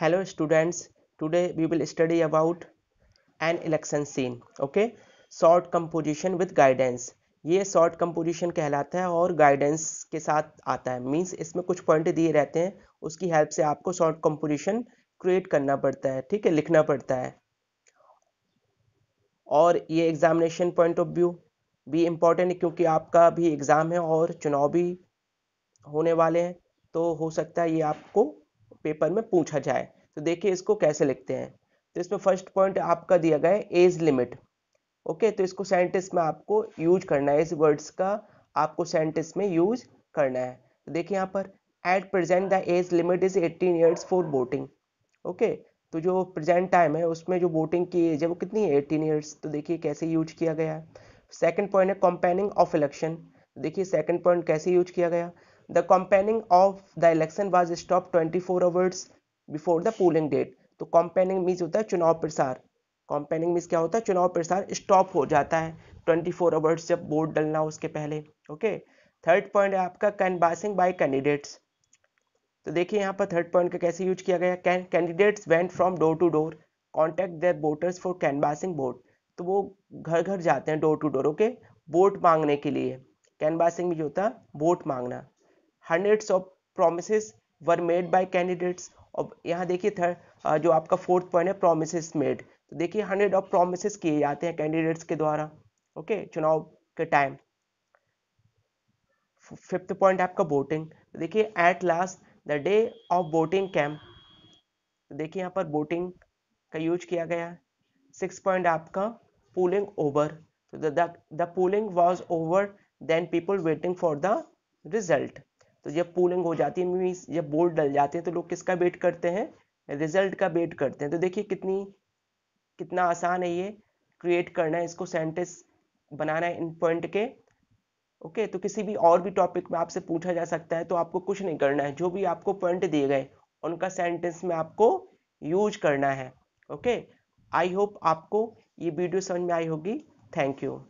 hello students today we will study about an election scene okay short composition with guidance ये short composition कहलाता है और guidance के साथ आता है मींस इसमें कुछ पॉइंट दिए रहते हैं उसकी हेल्प से आपको शॉर्ट कंपोजिशन क्रिएट करना पड़ता है ठीक है लिखना पड़ता है और ये एग्जामिनेशन पॉइंट ऑफ व्यू भी इम्पॉर्टेंट है क्योंकि आपका भी एग्ज़ाम है और चुनाव भी होने वाले हैं तो हो सकता है ये आपको पेपर में पूछा जाए तो देखिए इसको कैसे लिखते हैं तो इसमें फर्स्ट पॉइंट आपका दिया गया है एज लिमिट ओके तो इसको सेंटेंस में आपको यूज करना है इस वर्ड्स का आपको सेंटेंस में यूज करना है तो देखिए यहाँ पर at present the age limit is 18 years for voting okay तो जो प्रेजेंट टाइम है उसमें जो बोटिंग की एज है वो कितनी है एटीन ईयर्स तो देखिए कैसे यूज किया गया है सेकेंड पॉइंट है कंपेनिंग ऑफ इलेक्शन देखिए सेकेंड पॉइंट कैसे यूज किया गया the campaigning of the election was stopped 24 hours before the polling date तो कॉम्पेनिंग मीन्स होता है चुनाव प्रसार कॉम्पेनिंग मीन्स क्या होता है चुनाव प्रसार स्टॉप हो जाता है 24 फोर आवर्स जब वोट डलना उसके पहले ओके थर्ड पॉइंट है आपका कैनवासिंग बाय कैंडिडेट्स तो देखिए यहाँ पर थर्ड पॉइंट का कैसे यूज किया गया can candidates went from door to door contact their voters for canvassing vote तो वो घर घर जाते हैं door to door okay vote मांगने के लिए कैनवासिंग में जो होता है वोट मांगना hundreds of promise were made by candidates और यहाँ देखिए थर्ड जो आपका फोर्थ पॉइंट है प्रोमिस मेड तो देखिए हंड्रेड ऑफ प्रोमिस किए जाते हैं कैंडिडेट्स के द्वारा ओके चुनाव के टाइम फिफ्थ पॉइंट आपका वोटिंग तो देखिए at last the day of voting camp देखिए यहाँ पर वोटिंग का यूज किया गया सिक्स पॉइंट आपका polling over the polling was over then people waiting for the result तो जब पूलिंग हो जाती है मीन्स जब बोर्ड डल जाते हैं तो लोग किसका वेट करते हैं रिजल्ट का वेट करते हैं तो देखिए कितनी कितना आसान है ये क्रिएट करना है इसको सेंटेंस बनाना है इन पॉइंट के ओके तो किसी भी और भी टॉपिक में आपसे पूछा जा सकता है तो आपको कुछ नहीं करना है जो भी आपको पॉइंट दिए गए उनका सेंटेंस में आपको यूज करना है ओके आई होप आपको ये वीडियो समझ में आई होगी थैंक यू